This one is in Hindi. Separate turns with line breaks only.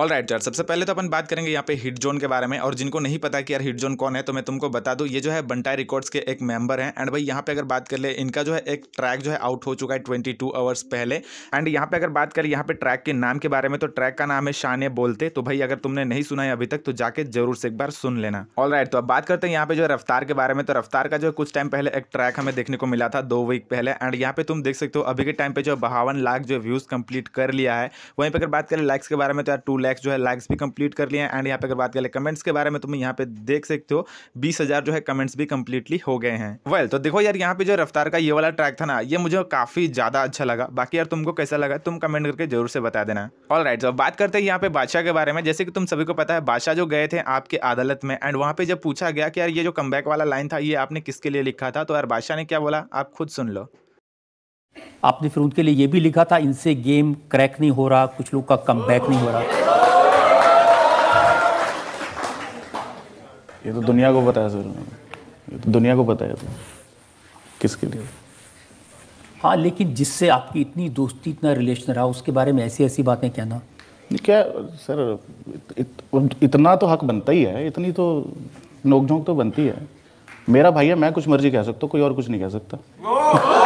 ऑल राइट यार सबसे पहले तो अपन बात करेंगे यहाँ पे हिट जोन के बारे में और जिनको नहीं पता कि यार हिट जोन कौन है तो मैं तुमको बता दूँ ये जो है बंटाई रिकॉर्ड्स के एक मेंबर हैं एंड भाई यहाँ पे अगर बात कर ले इनका जो है एक ट्रैक जो है आउट हो चुका है ट्वेंटी टू आवर्स पहले एंड यहाँ पे अगर बात करें यहाँ पे ट्रैक के नाम के बारे में तो ट्रैक का नाम है शान बोलते तो भाई अगर तुमने नहीं सुना है अभी तक तो जाके जरूर से एक बार सुन लेना ऑल राइट तो अब बात करते हैं यहाँ पे जो रफ्तार के बारे में तो रफ्तार का जो कुछ टाइम पहले एक ट्रैक हमें देखने को मिला था दो वीक पहले एंड यहाँ पे तुम देख सकते हो अभी के टाइम पे जो बावन लाख जो व्यूज कंप्लीट कर लिया है वहीं पर अगर बात करें लाइक्स के बारे में तो यार टू लैक्स जो है लाइक्स भी कंप्लीट कर लिए एंड यहाँ पे अगर बात करें कमेंट्स के बारे में तो तुम यहाँ पे देख सकते हो बीस हजार जो है कमेंट्स भी कंप्लीटली हो गए हैं वेल well, तो देखो यार यहाँ पे जो रफ्तार का ये वाला ट्रैक था ना ये मुझे काफी ज्यादा अच्छा लगा बाकी यार तुमको कैसा लगा तुम कमेंट करके जरूर से बता देना ऑल राइट right, so, बात करते हैं यहाँ पे बादशाह के बारे में जैसे कि तुम सभी को पता है बादशाह जो गए थे आपके अदालत में एंड वहाँ पे जब पूछा गया कि यार ये जो कम वाला लाइन था ये आपने किसके लिए लिखा था तो यार बादशाह ने क्या बोला आप खुद सुन लो
आपने फिर उनके लिए ये भी लिखा था इनसे गेम क्रैक नहीं हो रहा कुछ लोग का कम बैक नहीं हो रहा
ये तो दुनिया को पता है सर ये तो दुनिया को पता है तो किसके लिए
हाँ लेकिन जिससे आपकी इतनी दोस्ती इतना रिलेशन रहा उसके बारे में ऐसी ऐसी बातें कहना
क्या सर इत, इत, इतना तो हक बनता ही है इतनी तो नोकझोंक तो बनती है मेरा भाई है मैं कुछ मर्जी कह सकता हूँ कोई और कुछ नहीं कह सकता